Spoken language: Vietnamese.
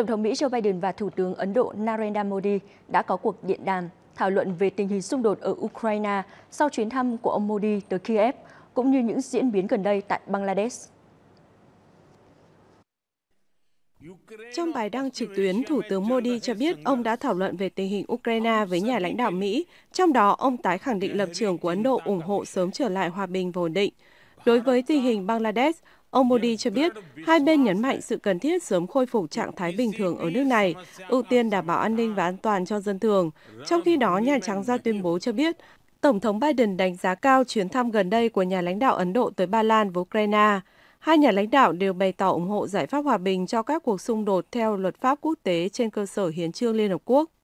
Tổng thống Mỹ Joe Biden và Thủ tướng Ấn Độ Narendra Modi đã có cuộc điện đàm thảo luận về tình hình xung đột ở Ukraine sau chuyến thăm của ông Modi tới Kiev, cũng như những diễn biến gần đây tại Bangladesh. Trong bài đăng trực tuyến, Thủ tướng Modi cho biết ông đã thảo luận về tình hình Ukraine với nhà lãnh đạo Mỹ, trong đó ông tái khẳng định lập trường của Ấn Độ ủng hộ sớm trở lại hòa bình và ổn định. Đối với tình hình Bangladesh, Ông Modi cho biết hai bên nhấn mạnh sự cần thiết sớm khôi phục trạng thái bình thường ở nước này, ưu tiên đảm bảo an ninh và an toàn cho dân thường. Trong khi đó, Nhà Trắng ra tuyên bố cho biết Tổng thống Biden đánh giá cao chuyến thăm gần đây của nhà lãnh đạo Ấn Độ tới Ba Lan và Ukraine. Hai nhà lãnh đạo đều bày tỏ ủng hộ giải pháp hòa bình cho các cuộc xung đột theo luật pháp quốc tế trên cơ sở hiến trương Liên Hợp Quốc.